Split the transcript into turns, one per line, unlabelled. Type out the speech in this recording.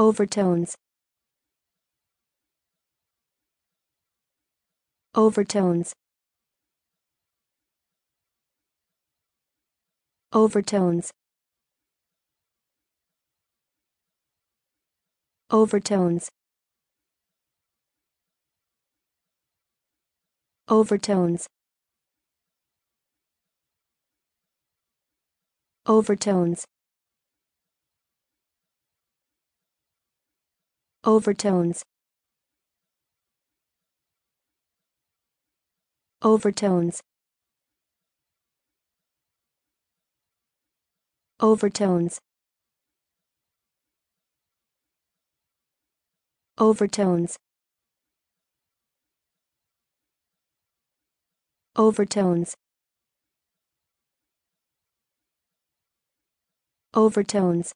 overtones overtones overtones overtones overtones overtones overtones overtones overtones overtones overtones overtones